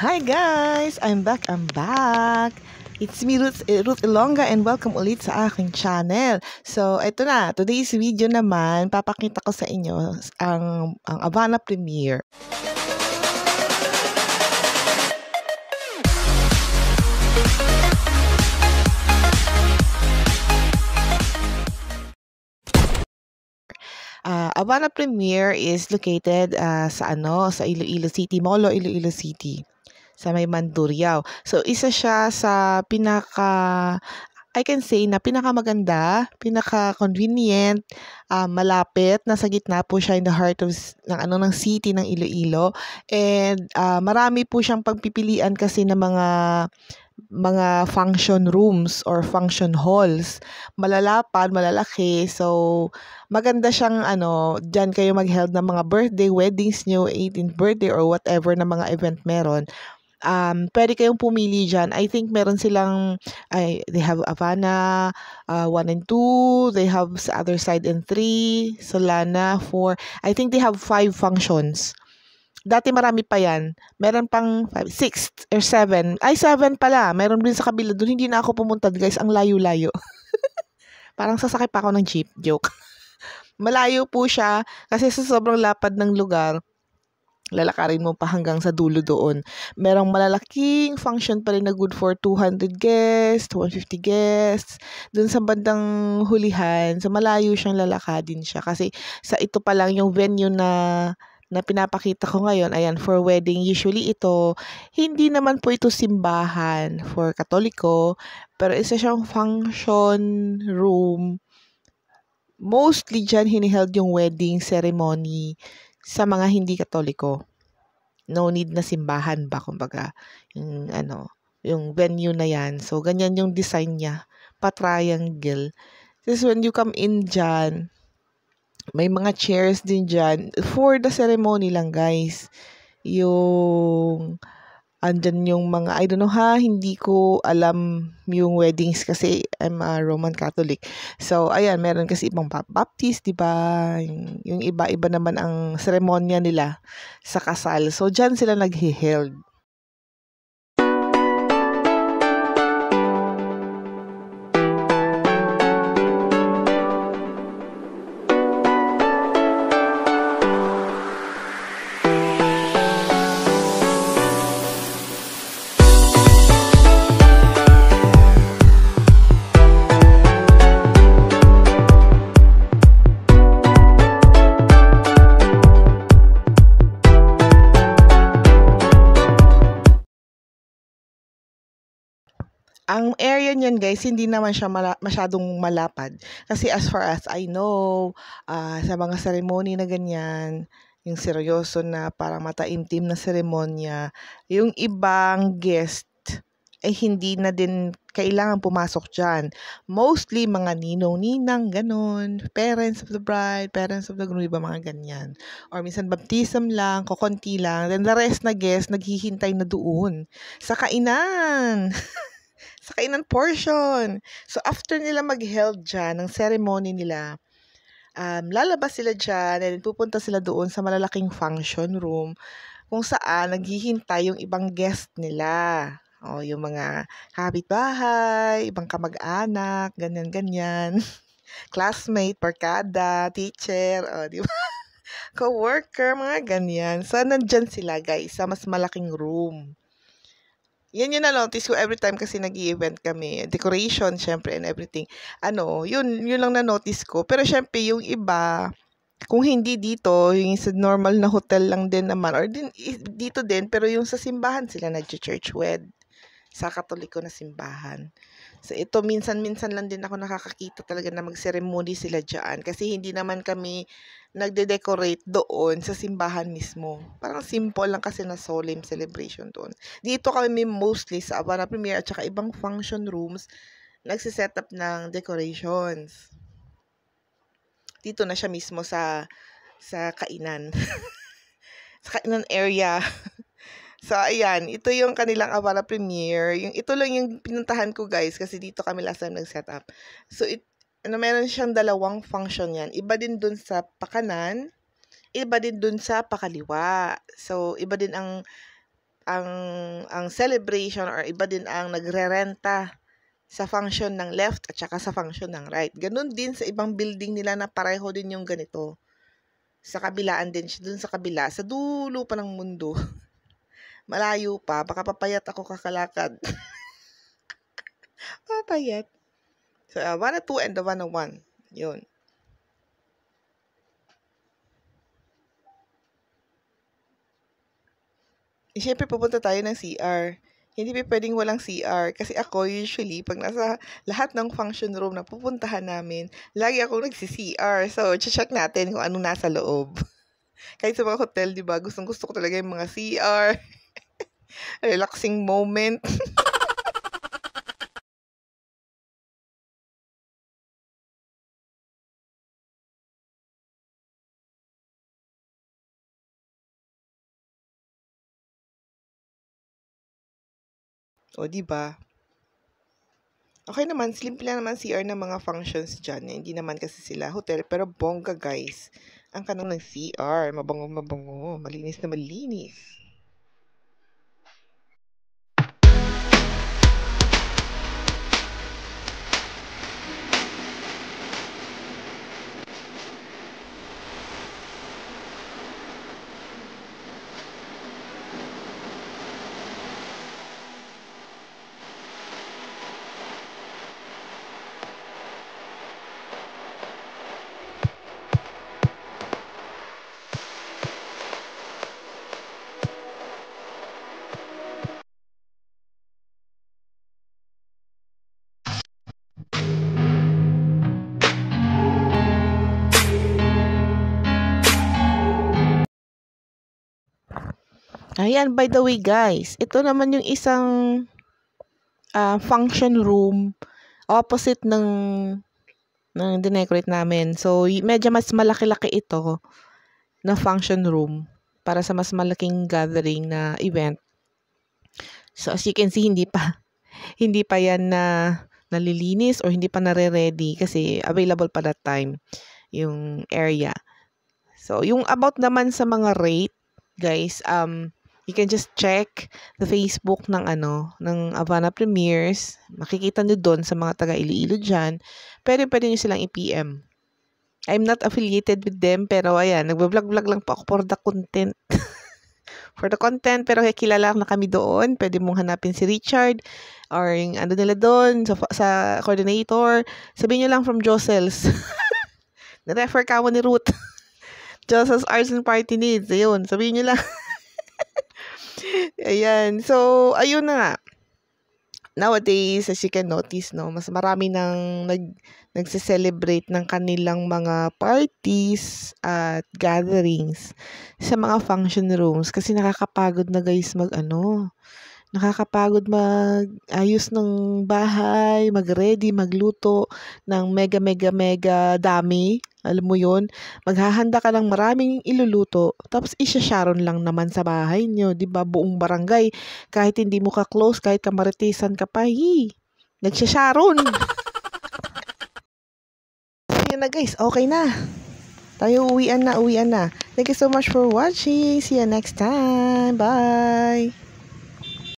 Hi guys! I'm back, I'm back! It's me, Ruth, eh, Ruth Ilonga, and welcome ulit sa aking channel. So, ito na. Today's video naman, papakita ko sa inyo ang, ang Avana Premiere. Uh, ah, Avana Premier is located uh, sa ano sa Iloilo City, Molo Iloilo City sa may Mandurriao. So, isa siya sa pinaka I can say na pinakamaganda, pinaka-convenient, uh, malapit, nasa gitna po siya in the heart of ng ano ng city ng Iloilo. And uh, marami po siyang pagpipilian kasi ng mga mga function rooms or function halls. Malalapad, malalaki. So, maganda siyang ano, diyan kayo mag-held ng mga birthday, weddings nyo, 18th birthday or whatever na mga event meron um, pwede kayong pumili dyan. I think meron silang, ay, they have Avana, uh, 1 and 2, they have sa other side and 3, Solana, 4. I think they have 5 functions. Dati marami pa yan. Meron pang 5, 6 or 7. Ay, 7 pala. Meron din sa kabila. Doon hindi na ako pumunta, guys. Ang layo-layo. Parang sasakay pa ako ng jeep. Joke. Malayo po siya kasi sa sobrang lapad ng lugar, lalakarin mo pa hanggang sa dulo doon. Merong malalaking function pa rin na good for 200 guests, 150 guests. Doon sa bandang hulihan, sa malayo siyang lalakadin siya. Kasi sa ito pa lang yung venue na na pinapakita ko ngayon, ayan, for wedding, usually ito, hindi naman po ito simbahan for katoliko, pero isa siyang function room. Mostly dyan hiniheld yung wedding ceremony sa mga hindi katoliko. No need na simbahan ba, kumbaga, yung ano, yung venue na yan. So, ganyan yung design niya, pa-triangle. This when you come in dyan, may mga chairs din dyan for the ceremony lang, guys. Yung andyan yung mga, I don't know ha, hindi ko alam yung weddings kasi I'm a Roman Catholic. So, ayan, meron kasi ibang Baptist, di ba? Yung iba-iba naman ang seremonya nila sa kasal. So, dyan sila nag-held. Ang area niyan guys, hindi naman siya masyadong malapad. Kasi as far as I know, uh, sa mga ceremony na ganyan, yung seryoso na parang mataimtim na seremonya, yung ibang guest ay eh, hindi na din kailangan pumasok dyan. Mostly mga ninong-ninang, ganun. Parents of the bride, parents of the groom, iba mga ganyan. Or minsan baptism lang, kokonti lang. Then the rest na guests, naghihintay na doon. Sa kainan! kainan portion. So, after nila mag-held dyan, ng ceremony nila, um, lalabas sila dyan and pupunta sila doon sa malalaking function room kung saan naghihintay yung ibang guest nila. O, yung mga kapitbahay, ibang kamag-anak, ganyan-ganyan. Classmate, barkada, teacher, o, di ba? Co-worker, mga ganyan. So, nandyan sila, guys, sa mas malaking room. Yan yung na-notice ko every time kasi nag event kami. Decoration, syempre, and everything. Ano, yun, yun lang na-notice ko. Pero syempre, yung iba, kung hindi dito, yung sa normal na hotel lang din naman, or din, dito din, pero yung sa simbahan, sila nag-church wed. Sa katoliko na simbahan. So ito, minsan-minsan lang din ako nakakakita talaga na mag-ceremony sila dyan. Kasi hindi naman kami nagde-decorate doon sa simbahan mismo. Parang simple lang kasi na solemn celebration doon. Dito kami mostly sa Abana Premier at saka ibang function rooms nagsiset up ng decorations. Dito na siya mismo sa sa kainan. sa kainan area. So, ayan. Ito yung kanilang Avara Premiere. Yung, ito lang yung pinuntahan ko, guys, kasi dito kami last time nag-set up. So, it, ano, meron siyang dalawang function yan. Iba din dun sa pakanan, iba din dun sa pakaliwa. So, iba din ang ang ang celebration or iba din ang nagrerenta sa function ng left at saka sa function ng right. Ganun din sa ibang building nila na pareho din yung ganito. Sa kabilaan din siya, dun sa kabila, sa dulo pa ng mundo. Malayo pa. Baka papayat ako kakalakad. papayat. So, uh, 102 and the 101. Yun. Eh, syempre, pupunta tayo ng CR. Hindi pa pwedeng walang CR. Kasi ako, usually, pag nasa lahat ng function room na pupuntahan namin, lagi akong nagsi-CR. So, check natin kung ano nasa loob. Kahit sa mga hotel, di ba? Gustong gusto ko talaga yung mga CR. relaxing moment. O, di ba? Okay naman, slim lang naman CR ng mga functions dyan. Eh, hindi naman kasi sila hotel, pero bongga guys. Ang kanong ng CR, mabango-mabango, malinis na malinis. Ayan, by the way guys, ito naman yung isang uh, function room opposite ng ng dinecorate namin. So, medyo mas malaki-laki ito na function room para sa mas malaking gathering na event. So, as you can see, hindi pa hindi pa yan na nalilinis or hindi pa nare-ready kasi available pa that time yung area. So, yung about naman sa mga rate, guys, um, you can just check the Facebook ng ano, ng Avana Premieres. Makikita nyo doon sa mga taga Iloilo dyan. Pero pwede nyo silang i-PM. I'm not affiliated with them, pero ayan, nagbablog-vlog lang po ako for the content. for the content, pero kilala na kami doon. Pwede mong hanapin si Richard or yung ano nila doon sa, sa coordinator. Sabihin nyo lang from Josels. Na-refer ka mo ni Ruth. Josels Arts and Party Needs. Ayun, sabihin nyo lang. Ayan. So, ayun na nga. Nowadays, as you can notice, no, mas marami nang nag, nagse-celebrate ng kanilang mga parties at gatherings sa mga function rooms kasi nakakapagod na guys mag ano, nakakapagod mag-ayos ng bahay, mag-ready, magluto ng mega, mega, mega dami alam mo yon maghahanda ka ng maraming iluluto, tapos isasharon lang naman sa bahay nyo, di ba? Buong barangay, kahit hindi mo ka close, kahit kamaritisan ka pa, hi, nagsasharon. so, yun na guys, okay na. Tayo uwian na, uwian na. Thank you so much for watching. See you next time. Bye!